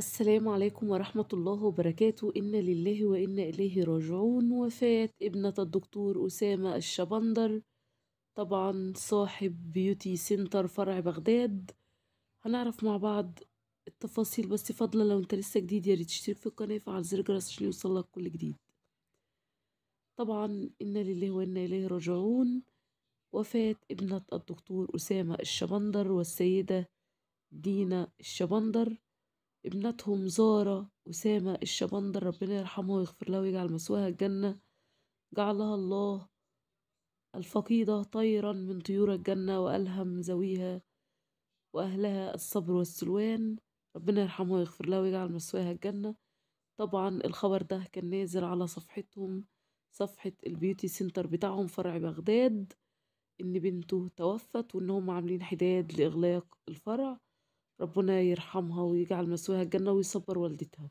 السلام عليكم ورحمة الله وبركاته إنا لله وإنا إليه راجعون وفاة ابنة الدكتور أسامة الشبندر طبعا صاحب بيوتي سنتر فرع بغداد هنعرف مع بعض التفاصيل بس فضلا لو انت لسه جديد يا ريت تشترك في القناة فعل زر الجرس عشان يوصلك كل جديد طبعا إنا لله وإنا إليه راجعون وفاة ابنة الدكتور أسامة الشبندر والسيدة دينا الشبندر ابنتهم زارة أسامة الشبندر ربنا يرحمه ويغفر له ويجعل مسواها الجنة جعلها الله الفقيدة طيرا من طيور الجنة وألهم ذويها وأهلها الصبر والسلوان ربنا يرحمه ويغفر له ويجعل مسواها الجنة طبعا الخبر ده كان نازل على صفحتهم صفحة البيوتي سنتر بتاعهم فرع بغداد إن بنته توفت وإنهم عاملين حداد لإغلاق الفرع ربنا يرحمها ويجعل مسواها الجنة ويصبر والدتها